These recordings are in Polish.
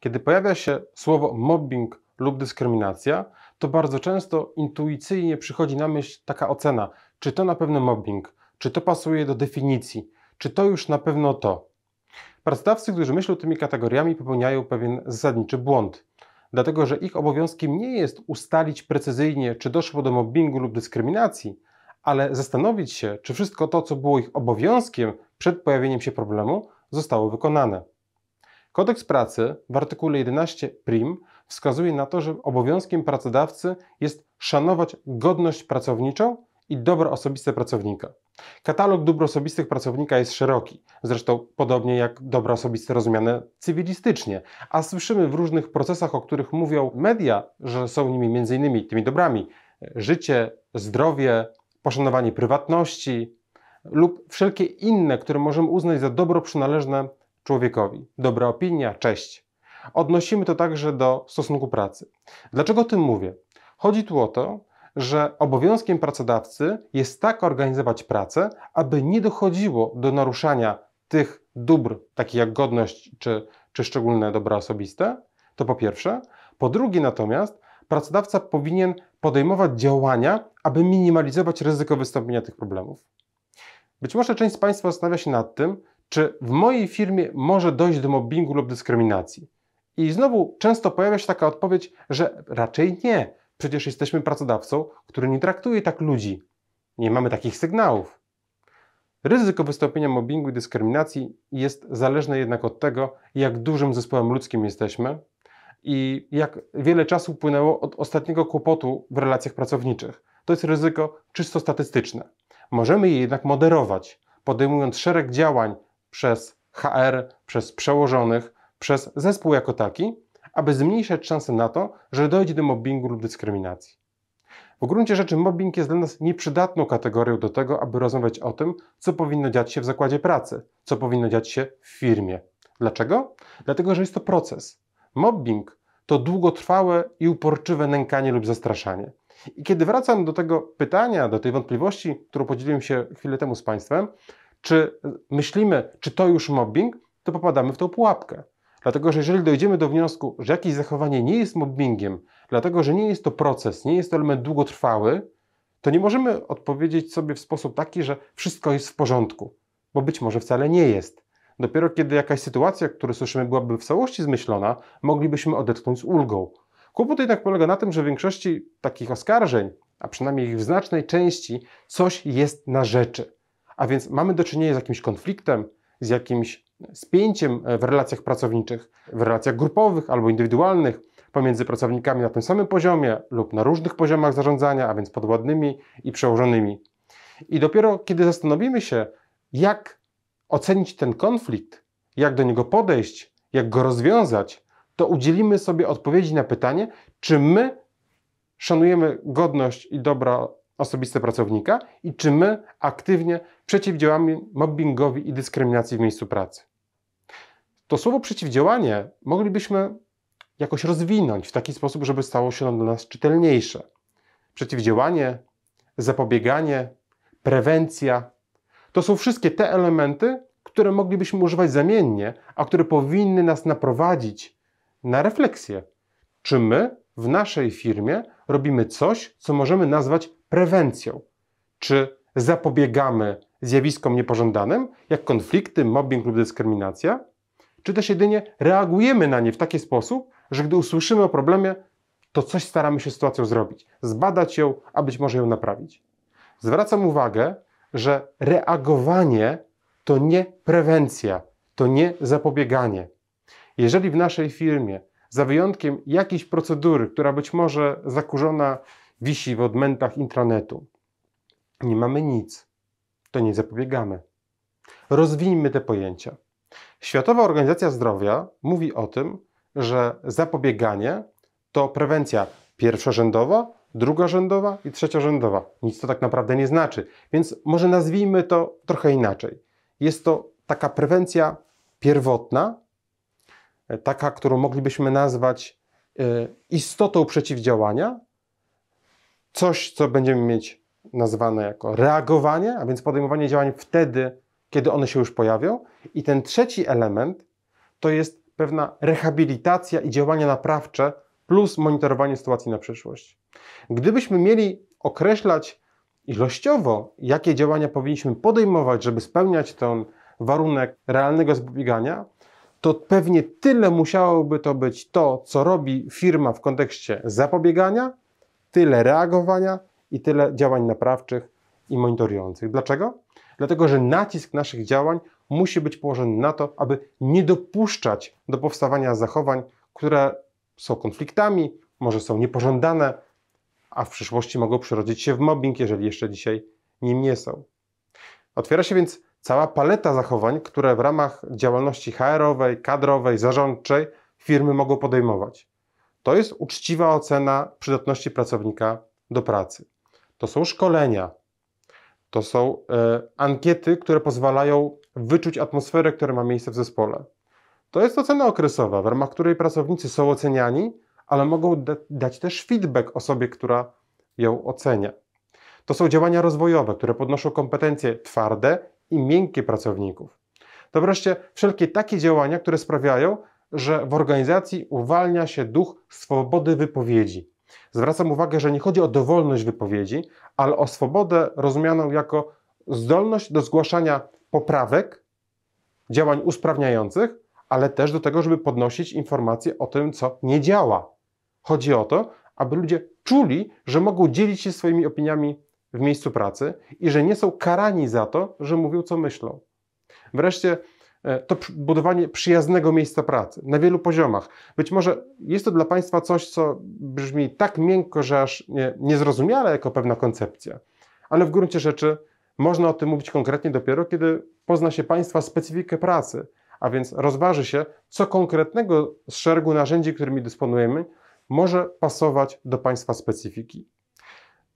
Kiedy pojawia się słowo mobbing lub dyskryminacja, to bardzo często intuicyjnie przychodzi na myśl taka ocena, czy to na pewno mobbing, czy to pasuje do definicji, czy to już na pewno to. Pracodawcy, którzy myślą tymi kategoriami, popełniają pewien zasadniczy błąd, dlatego że ich obowiązkiem nie jest ustalić precyzyjnie, czy doszło do mobbingu lub dyskryminacji, ale zastanowić się, czy wszystko to, co było ich obowiązkiem przed pojawieniem się problemu, zostało wykonane. Kodeks pracy w artykule 11 prim wskazuje na to, że obowiązkiem pracodawcy jest szanować godność pracowniczą i dobro osobiste pracownika. Katalog dóbr osobistych pracownika jest szeroki, zresztą podobnie jak dobra osobiste rozumiane cywilistycznie, a słyszymy w różnych procesach, o których mówią media, że są nimi m.in. tymi dobrami życie, zdrowie, poszanowanie prywatności lub wszelkie inne, które możemy uznać za dobro przynależne człowiekowi. Dobra opinia, cześć. Odnosimy to także do stosunku pracy. Dlaczego o tym mówię? Chodzi tu o to, że obowiązkiem pracodawcy jest tak organizować pracę, aby nie dochodziło do naruszania tych dóbr, takich jak godność czy, czy szczególne dobra osobiste. To po pierwsze. Po drugie natomiast, pracodawca powinien podejmować działania, aby minimalizować ryzyko wystąpienia tych problemów. Być może część z Państwa zastanawia się nad tym, czy w mojej firmie może dojść do mobbingu lub dyskryminacji? I znowu często pojawia się taka odpowiedź, że raczej nie. Przecież jesteśmy pracodawcą, który nie traktuje tak ludzi. Nie mamy takich sygnałów. Ryzyko wystąpienia mobbingu i dyskryminacji jest zależne jednak od tego, jak dużym zespołem ludzkim jesteśmy i jak wiele czasu upłynęło od ostatniego kłopotu w relacjach pracowniczych. To jest ryzyko czysto statystyczne. Możemy je jednak moderować, podejmując szereg działań przez HR, przez przełożonych, przez zespół jako taki, aby zmniejszać szanse na to, że dojdzie do mobbingu lub dyskryminacji. W gruncie rzeczy mobbing jest dla nas nieprzydatną kategorią do tego, aby rozmawiać o tym, co powinno dziać się w zakładzie pracy, co powinno dziać się w firmie. Dlaczego? Dlatego, że jest to proces. Mobbing to długotrwałe i uporczywe nękanie lub zastraszanie. I kiedy wracam do tego pytania, do tej wątpliwości, którą podzieliłem się chwilę temu z Państwem, czy myślimy, czy to już mobbing, to popadamy w tą pułapkę. Dlatego, że jeżeli dojdziemy do wniosku, że jakieś zachowanie nie jest mobbingiem, dlatego, że nie jest to proces, nie jest to element długotrwały, to nie możemy odpowiedzieć sobie w sposób taki, że wszystko jest w porządku, bo być może wcale nie jest. Dopiero kiedy jakaś sytuacja, którą słyszymy, byłaby w całości zmyślona, moglibyśmy odetchnąć z ulgą. Kłopot jednak polega na tym, że w większości takich oskarżeń, a przynajmniej ich w znacznej części, coś jest na rzeczy. A więc mamy do czynienia z jakimś konfliktem, z jakimś spięciem e, w relacjach pracowniczych, w relacjach grupowych albo indywidualnych pomiędzy pracownikami na tym samym poziomie lub na różnych poziomach zarządzania, a więc podwładnymi i przełożonymi. I dopiero kiedy zastanowimy się, jak ocenić ten konflikt, jak do niego podejść, jak go rozwiązać, to udzielimy sobie odpowiedzi na pytanie, czy my szanujemy godność i dobra osobiste pracownika i czy my aktywnie przeciwdziałamy mobbingowi i dyskryminacji w miejscu pracy. To słowo przeciwdziałanie moglibyśmy jakoś rozwinąć w taki sposób, żeby stało się ono dla nas czytelniejsze. Przeciwdziałanie, zapobieganie, prewencja to są wszystkie te elementy, które moglibyśmy używać zamiennie, a które powinny nas naprowadzić na refleksję. Czy my w naszej firmie robimy coś, co możemy nazwać prewencją? Czy zapobiegamy zjawiskom niepożądanym, jak konflikty, mobbing lub dyskryminacja, czy też jedynie reagujemy na nie w taki sposób, że gdy usłyszymy o problemie, to coś staramy się z sytuacją zrobić, zbadać ją, a być może ją naprawić. Zwracam uwagę, że reagowanie to nie prewencja, to nie zapobieganie. Jeżeli w naszej firmie, za wyjątkiem jakiejś procedury, która być może zakurzona wisi w odmętach intranetu, nie mamy nic, to nie zapobiegamy. Rozwijmy te pojęcia. Światowa Organizacja Zdrowia mówi o tym, że zapobieganie to prewencja pierwszorzędowa, drugorzędowa i trzeciorzędowa. Nic to tak naprawdę nie znaczy, więc może nazwijmy to trochę inaczej. Jest to taka prewencja pierwotna, taka, którą moglibyśmy nazwać y, istotą przeciwdziałania, coś, co będziemy mieć nazwane jako reagowanie, a więc podejmowanie działań wtedy, kiedy one się już pojawią. I ten trzeci element to jest pewna rehabilitacja i działania naprawcze plus monitorowanie sytuacji na przyszłość. Gdybyśmy mieli określać ilościowo, jakie działania powinniśmy podejmować, żeby spełniać ten warunek realnego zapobiegania, to pewnie tyle musiałoby to być to, co robi firma w kontekście zapobiegania, tyle reagowania, i tyle działań naprawczych i monitorujących. Dlaczego? Dlatego, że nacisk naszych działań musi być położony na to, aby nie dopuszczać do powstawania zachowań, które są konfliktami, może są niepożądane, a w przyszłości mogą przerodzić się w mobbing, jeżeli jeszcze dzisiaj nim nie są. Otwiera się więc cała paleta zachowań, które w ramach działalności HR-owej, kadrowej, zarządczej firmy mogą podejmować. To jest uczciwa ocena przydatności pracownika do pracy to są szkolenia, to są e, ankiety, które pozwalają wyczuć atmosferę, która ma miejsce w zespole. To jest ocena okresowa, w ramach której pracownicy są oceniani, ale mogą da dać też feedback osobie, która ją ocenia. To są działania rozwojowe, które podnoszą kompetencje twarde i miękkie pracowników. To wreszcie wszelkie takie działania, które sprawiają, że w organizacji uwalnia się duch swobody wypowiedzi, Zwracam uwagę, że nie chodzi o dowolność wypowiedzi, ale o swobodę rozumianą jako zdolność do zgłaszania poprawek, działań usprawniających, ale też do tego, żeby podnosić informacje o tym, co nie działa. Chodzi o to, aby ludzie czuli, że mogą dzielić się swoimi opiniami w miejscu pracy i że nie są karani za to, że mówią, co myślą. Wreszcie E, to budowanie przyjaznego miejsca pracy na wielu poziomach. Być może jest to dla Państwa coś, co brzmi tak miękko, że aż nie, niezrozumiale jako pewna koncepcja, ale w gruncie rzeczy można o tym mówić konkretnie dopiero, kiedy pozna się Państwa specyfikę pracy, a więc rozważy się, co konkretnego z szeregu narzędzi, którymi dysponujemy, może pasować do Państwa specyfiki.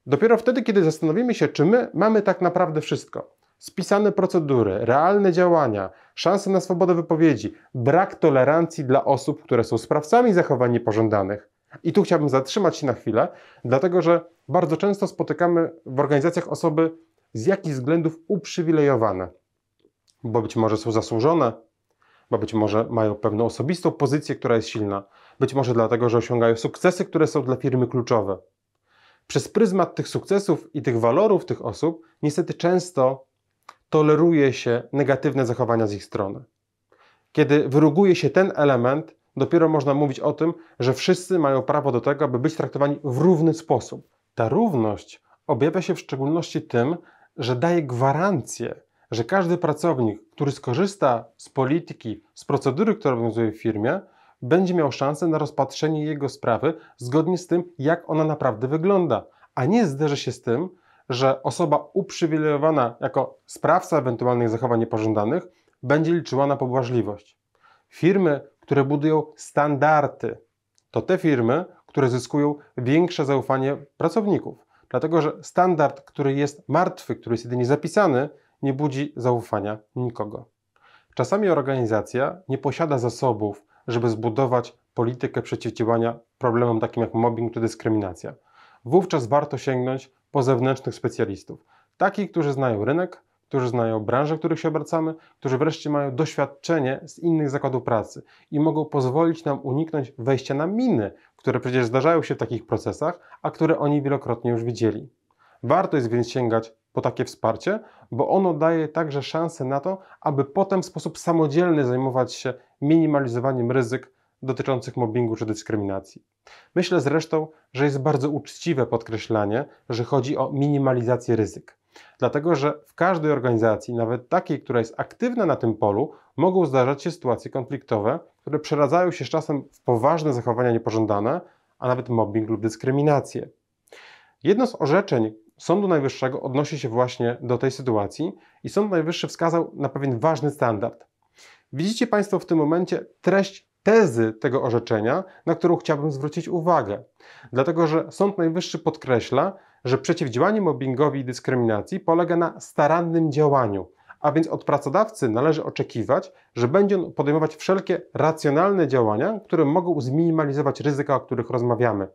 Dopiero wtedy, kiedy zastanowimy się, czy my mamy tak naprawdę wszystko, Spisane procedury, realne działania, szanse na swobodę wypowiedzi, brak tolerancji dla osób, które są sprawcami zachowań niepożądanych. I tu chciałbym zatrzymać się na chwilę, dlatego że bardzo często spotykamy w organizacjach osoby z jakichś względów uprzywilejowane, bo być może są zasłużone, bo być może mają pewną osobistą pozycję, która jest silna, być może dlatego, że osiągają sukcesy, które są dla firmy kluczowe. Przez pryzmat tych sukcesów i tych walorów tych osób, niestety często toleruje się negatywne zachowania z ich strony. Kiedy wyruguje się ten element, dopiero można mówić o tym, że wszyscy mają prawo do tego, aby być traktowani w równy sposób. Ta równość objawia się w szczególności tym, że daje gwarancję, że każdy pracownik, który skorzysta z polityki, z procedury, która obowiązuje w firmie, będzie miał szansę na rozpatrzenie jego sprawy zgodnie z tym, jak ona naprawdę wygląda, a nie zderzy się z tym, że osoba uprzywilejowana jako sprawca ewentualnych zachowań niepożądanych będzie liczyła na pobłażliwość. Firmy, które budują standardy, to te firmy, które zyskują większe zaufanie pracowników, dlatego że standard, który jest martwy, który jest jedynie zapisany, nie budzi zaufania nikogo. Czasami organizacja nie posiada zasobów, żeby zbudować politykę przeciwdziałania problemom takim jak mobbing czy dyskryminacja. Wówczas warto sięgnąć po zewnętrznych specjalistów. Takich, którzy znają rynek, którzy znają branżę, w których się obracamy, którzy wreszcie mają doświadczenie z innych zakładów pracy i mogą pozwolić nam uniknąć wejścia na miny, które przecież zdarzają się w takich procesach, a które oni wielokrotnie już widzieli. Warto jest więc sięgać po takie wsparcie, bo ono daje także szansę na to, aby potem w sposób samodzielny zajmować się minimalizowaniem ryzyk dotyczących mobbingu czy dyskryminacji. Myślę zresztą, że jest bardzo uczciwe podkreślanie, że chodzi o minimalizację ryzyk. Dlatego, że w każdej organizacji, nawet takiej, która jest aktywna na tym polu, mogą zdarzać się sytuacje konfliktowe, które przeradzają się z czasem w poważne zachowania niepożądane, a nawet mobbing lub dyskryminację. Jedno z orzeczeń Sądu Najwyższego odnosi się właśnie do tej sytuacji i Sąd Najwyższy wskazał na pewien ważny standard. Widzicie Państwo w tym momencie treść tezy tego orzeczenia, na którą chciałbym zwrócić uwagę. Dlatego, że Sąd Najwyższy podkreśla, że przeciwdziałanie mobbingowi i dyskryminacji polega na starannym działaniu, a więc od pracodawcy należy oczekiwać, że będzie on podejmować wszelkie racjonalne działania, które mogą zminimalizować ryzyka, o których rozmawiamy.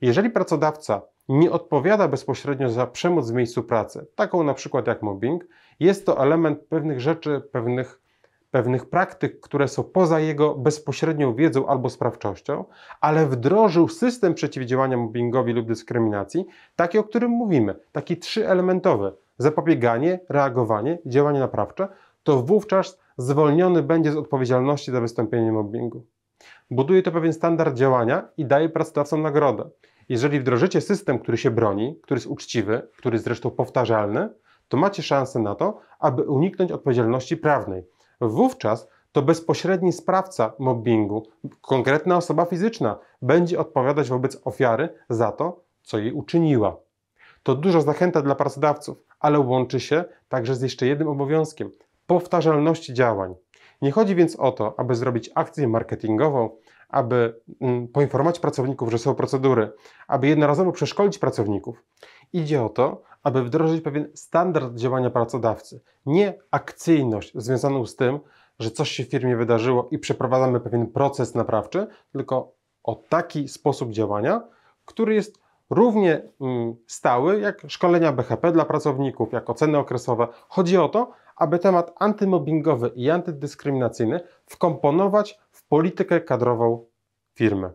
Jeżeli pracodawca nie odpowiada bezpośrednio za przemoc w miejscu pracy, taką na przykład jak mobbing, jest to element pewnych rzeczy, pewnych pewnych praktyk, które są poza jego bezpośrednią wiedzą albo sprawczością, ale wdrożył system przeciwdziałania mobbingowi lub dyskryminacji, taki, o którym mówimy, taki trzyelementowy: zapobieganie, reagowanie, działanie naprawcze, to wówczas zwolniony będzie z odpowiedzialności za wystąpienie mobbingu. Buduje to pewien standard działania i daje pracodawcom nagrodę. Jeżeli wdrożycie system, który się broni, który jest uczciwy, który jest zresztą powtarzalny, to macie szansę na to, aby uniknąć odpowiedzialności prawnej Wówczas to bezpośredni sprawca mobbingu, konkretna osoba fizyczna, będzie odpowiadać wobec ofiary za to, co jej uczyniła. To duża zachęta dla pracodawców, ale łączy się także z jeszcze jednym obowiązkiem powtarzalności działań. Nie chodzi więc o to, aby zrobić akcję marketingową, aby mm, poinformować pracowników, że są procedury, aby jednorazowo przeszkolić pracowników. Idzie o to, aby wdrożyć pewien standard działania pracodawcy, nie akcyjność związaną z tym, że coś się w firmie wydarzyło i przeprowadzamy pewien proces naprawczy, tylko o taki sposób działania, który jest równie mm, stały jak szkolenia BHP dla pracowników, jak oceny okresowe. Chodzi o to, aby temat antymobbingowy i antydyskryminacyjny wkomponować w politykę kadrową firmy.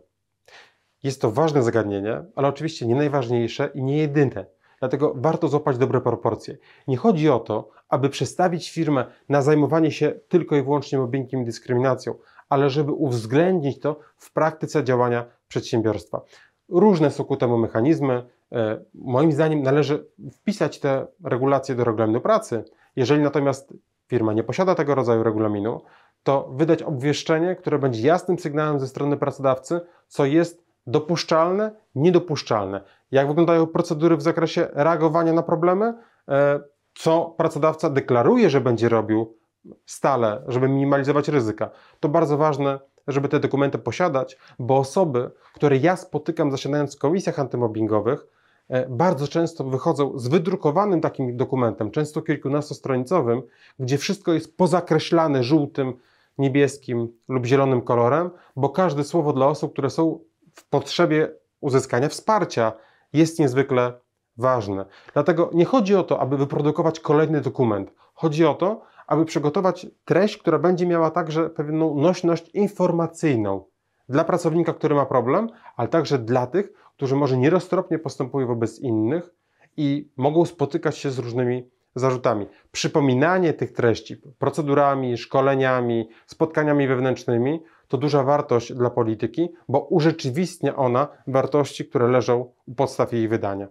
Jest to ważne zagadnienie, ale oczywiście nie najważniejsze i nie jedyne. Dlatego warto złapać dobre proporcje. Nie chodzi o to, aby przestawić firmę na zajmowanie się tylko i wyłącznie mobbingiem i dyskryminacją, ale żeby uwzględnić to w praktyce działania przedsiębiorstwa. Różne są ku temu mechanizmy. E, moim zdaniem należy wpisać te regulacje do regulaminu pracy. Jeżeli natomiast firma nie posiada tego rodzaju regulaminu, to wydać obwieszczenie, które będzie jasnym sygnałem ze strony pracodawcy, co jest dopuszczalne, niedopuszczalne, jak wyglądają procedury w zakresie reagowania na problemy, e, co pracodawca deklaruje, że będzie robił stale, żeby minimalizować ryzyka. To bardzo ważne, żeby te dokumenty posiadać, bo osoby, które ja spotykam zasiadając w komisjach antymobbingowych, e, bardzo często wychodzą z wydrukowanym takim dokumentem, często kilkunastostronicowym, gdzie wszystko jest pozakreślane żółtym, niebieskim lub zielonym kolorem, bo każde słowo dla osób, które są w potrzebie uzyskania wsparcia jest niezwykle ważne. Dlatego nie chodzi o to, aby wyprodukować kolejny dokument. Chodzi o to, aby przygotować treść, która będzie miała także pewną nośność informacyjną dla pracownika, który ma problem, ale także dla tych, którzy może nieroztropnie postępują wobec innych i mogą spotykać się z różnymi zarzutami. Przypominanie tych treści procedurami, szkoleniami, spotkaniami wewnętrznymi to duża wartość dla polityki, bo urzeczywistnia ona wartości, które leżą u podstaw jej wydania.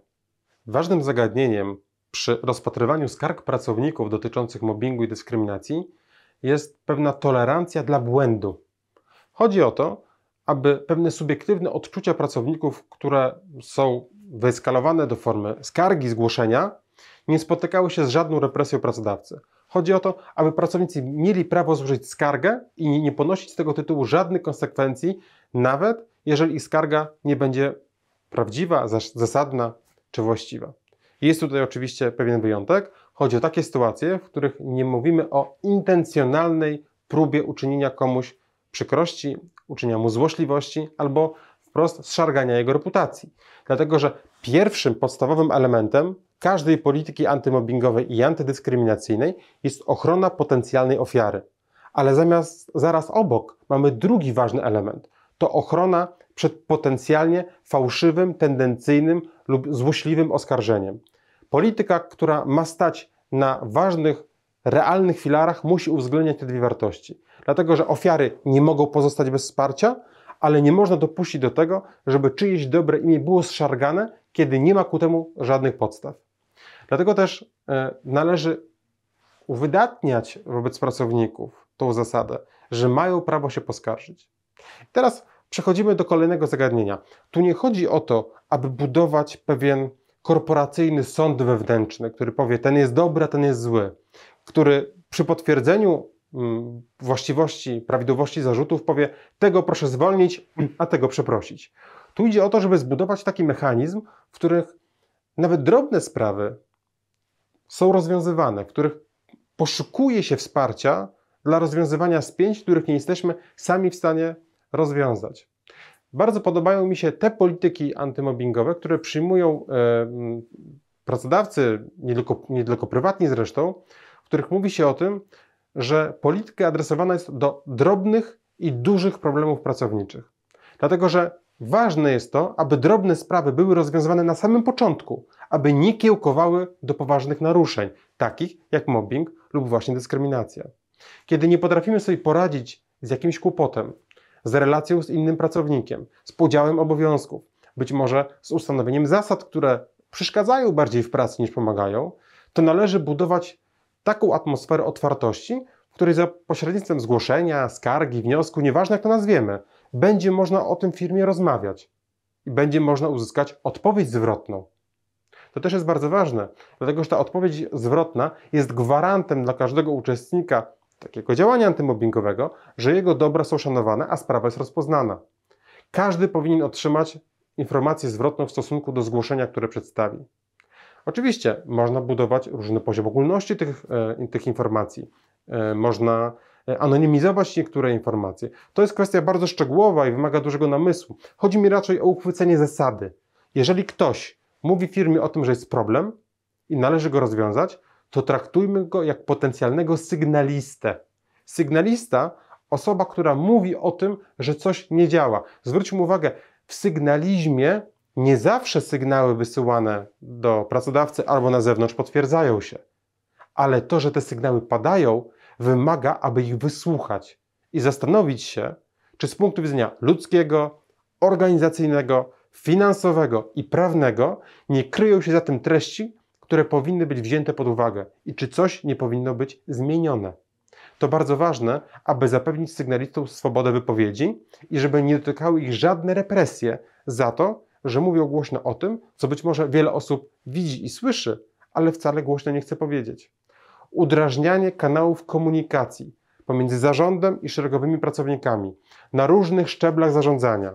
Ważnym zagadnieniem przy rozpatrywaniu skarg pracowników dotyczących mobbingu i dyskryminacji jest pewna tolerancja dla błędu. Chodzi o to, aby pewne subiektywne odczucia pracowników, które są wyeskalowane do formy skargi, zgłoszenia, nie spotykały się z żadną represją pracodawcy. Chodzi o to, aby pracownicy mieli prawo złożyć skargę i nie ponosić z tego tytułu żadnych konsekwencji, nawet jeżeli ich skarga nie będzie prawdziwa, zasadna czy właściwa. Jest tutaj oczywiście pewien wyjątek. Chodzi o takie sytuacje, w których nie mówimy o intencjonalnej próbie uczynienia komuś przykrości, uczynienia mu złośliwości albo wprost zszargania jego reputacji. Dlatego, że pierwszym podstawowym elementem każdej polityki antymobbingowej i antydyskryminacyjnej jest ochrona potencjalnej ofiary. Ale zamiast, zaraz obok mamy drugi ważny element. To ochrona przed potencjalnie fałszywym, tendencyjnym lub złośliwym oskarżeniem. Polityka, która ma stać na ważnych, realnych filarach, musi uwzględniać te dwie wartości. Dlatego, że ofiary nie mogą pozostać bez wsparcia, ale nie można dopuścić do tego, żeby czyjeś dobre imię było zszargane, kiedy nie ma ku temu żadnych podstaw. Dlatego też e, należy uwydatniać wobec pracowników tą zasadę, że mają prawo się poskarżyć. Teraz przechodzimy do kolejnego zagadnienia. Tu nie chodzi o to, aby budować pewien korporacyjny sąd wewnętrzny, który powie, ten jest dobry, a ten jest zły, który przy potwierdzeniu mm, właściwości, prawidłowości zarzutów powie, tego proszę zwolnić, a tego przeprosić. Tu idzie o to, żeby zbudować taki mechanizm, w których nawet drobne sprawy są rozwiązywane, w których poszukuje się wsparcia dla rozwiązywania spięć, których nie jesteśmy sami w stanie rozwiązać. Bardzo podobają mi się te polityki antymobbingowe, które przyjmują e, pracodawcy, nie tylko, nie tylko prywatni zresztą, w których mówi się o tym, że polityka adresowana jest do drobnych i dużych problemów pracowniczych. Dlatego, że Ważne jest to, aby drobne sprawy były rozwiązywane na samym początku, aby nie kiełkowały do poważnych naruszeń, takich jak mobbing lub właśnie dyskryminacja. Kiedy nie potrafimy sobie poradzić z jakimś kłopotem, z relacją z innym pracownikiem, z podziałem obowiązków, być może z ustanowieniem zasad, które przeszkadzają bardziej w pracy niż pomagają, to należy budować taką atmosferę otwartości, w której za pośrednictwem zgłoszenia, skargi, wniosku, nieważne jak to nazwiemy, będzie można o tym firmie rozmawiać i będzie można uzyskać odpowiedź zwrotną. To też jest bardzo ważne, dlatego że ta odpowiedź zwrotna jest gwarantem dla każdego uczestnika takiego działania antymobbingowego, że jego dobra są szanowane, a sprawa jest rozpoznana. Każdy powinien otrzymać informację zwrotną w stosunku do zgłoszenia, które przedstawi. Oczywiście można budować różny poziom ogólności tych, e, tych informacji. E, można E, anonimizować niektóre informacje. To jest kwestia bardzo szczegółowa i wymaga dużego namysłu. Chodzi mi raczej o uchwycenie zasady. Jeżeli ktoś mówi firmie o tym, że jest problem i należy go rozwiązać, to traktujmy go jak potencjalnego sygnalistę. Sygnalista, osoba, która mówi o tym, że coś nie działa. Zwróćmy uwagę, w sygnalizmie nie zawsze sygnały wysyłane do pracodawcy albo na zewnątrz potwierdzają się. Ale to, że te sygnały padają, wymaga, aby ich wysłuchać i zastanowić się, czy z punktu widzenia ludzkiego, organizacyjnego, finansowego i prawnego nie kryją się za tym treści, które powinny być wzięte pod uwagę i czy coś nie powinno być zmienione. To bardzo ważne, aby zapewnić sygnalistom swobodę wypowiedzi i żeby nie dotykały ich żadne represje za to, że mówią głośno o tym, co być może wiele osób widzi i słyszy, ale wcale głośno nie chce powiedzieć udrażnianie kanałów komunikacji pomiędzy zarządem i szeregowymi pracownikami na różnych szczeblach zarządzania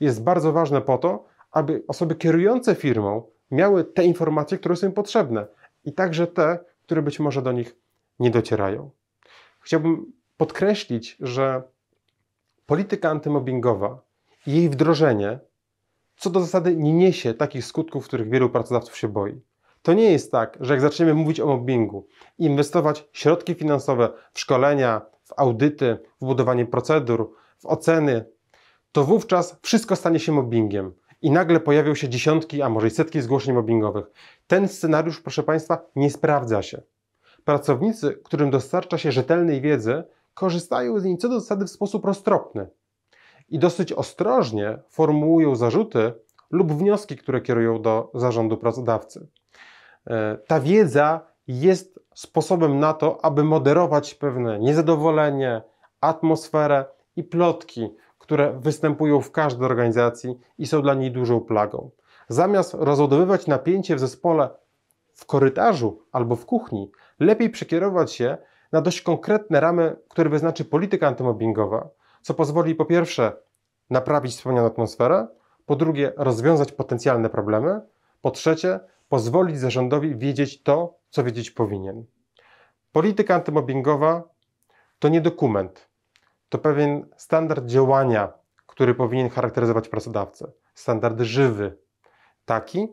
jest bardzo ważne po to, aby osoby kierujące firmą miały te informacje, które są im potrzebne i także te, które być może do nich nie docierają. Chciałbym podkreślić, że polityka antymobbingowa i jej wdrożenie co do zasady nie niesie takich skutków, których wielu pracodawców się boi. To nie jest tak, że jak zaczniemy mówić o mobbingu inwestować środki finansowe w szkolenia, w audyty, w budowanie procedur, w oceny, to wówczas wszystko stanie się mobbingiem i nagle pojawią się dziesiątki, a może i setki zgłoszeń mobbingowych. Ten scenariusz, proszę Państwa, nie sprawdza się. Pracownicy, którym dostarcza się rzetelnej wiedzy, korzystają z niej co do zasady w sposób roztropny i dosyć ostrożnie formułują zarzuty lub wnioski, które kierują do zarządu pracodawcy. E, ta wiedza jest sposobem na to, aby moderować pewne niezadowolenie, atmosferę i plotki, które występują w każdej organizacji i są dla niej dużą plagą. Zamiast rozładowywać napięcie w zespole w korytarzu albo w kuchni, lepiej przekierować się na dość konkretne ramy, które wyznaczy polityka antymobbingowa, co pozwoli po pierwsze naprawić wspomnianą atmosferę, po drugie rozwiązać potencjalne problemy, po trzecie pozwolić zarządowi wiedzieć to, co wiedzieć powinien. Polityka antymobbingowa to nie dokument, to pewien standard działania, który powinien charakteryzować pracodawcę. Standard żywy, taki,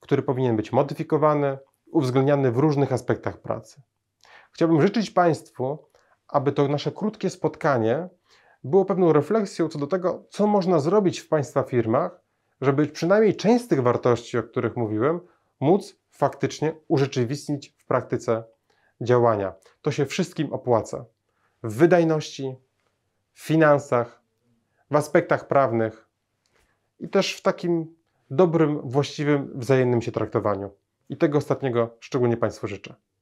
który powinien być modyfikowany, uwzględniany w różnych aspektach pracy. Chciałbym życzyć Państwu, aby to nasze krótkie spotkanie było pewną refleksją co do tego, co można zrobić w Państwa firmach, żeby przynajmniej część z tych wartości, o których mówiłem, móc faktycznie urzeczywistnić w praktyce działania. To się wszystkim opłaca. W wydajności, w finansach, w aspektach prawnych i też w takim dobrym, właściwym, wzajemnym się traktowaniu. I tego ostatniego szczególnie Państwu życzę.